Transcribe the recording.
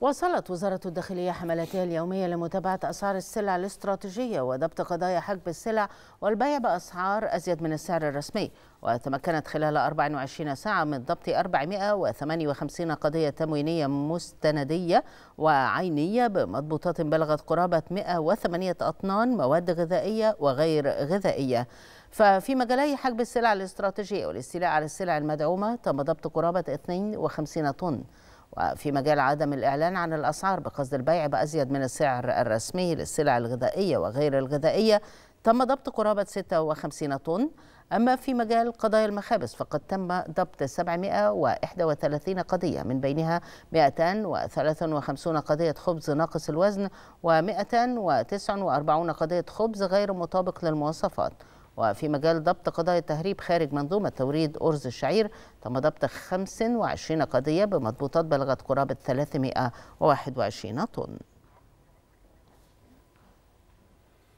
واصلت وزارة الداخلية حملاتها اليومية لمتابعة أسعار السلع الاستراتيجية وضبط قضايا حجب السلع والبيع بأسعار أزيد من السعر الرسمي وتمكنت خلال 24 ساعة من ضبط 458 قضية تموينية مستندية وعينية بمضبوطات بلغت قرابة 108 أطنان مواد غذائية وغير غذائية ففي مجالي حجب السلع الاستراتيجية والاستيلاء على السلع المدعومة تم ضبط قرابة 52 طن في مجال عدم الإعلان عن الأسعار بقصد البيع بأزيد من السعر الرسمي للسلع الغذائية وغير الغذائية تم ضبط قرابة 56 طن أما في مجال قضايا المخابز فقد تم ضبط 731 قضية من بينها 253 قضية خبز ناقص الوزن و 249 قضية خبز غير مطابق للمواصفات وفي مجال ضبط قضايا التهريب خارج منظومة توريد أرز الشعير تم ضبط 25 قضية بمضبوطات بلغت قرابة 321 طن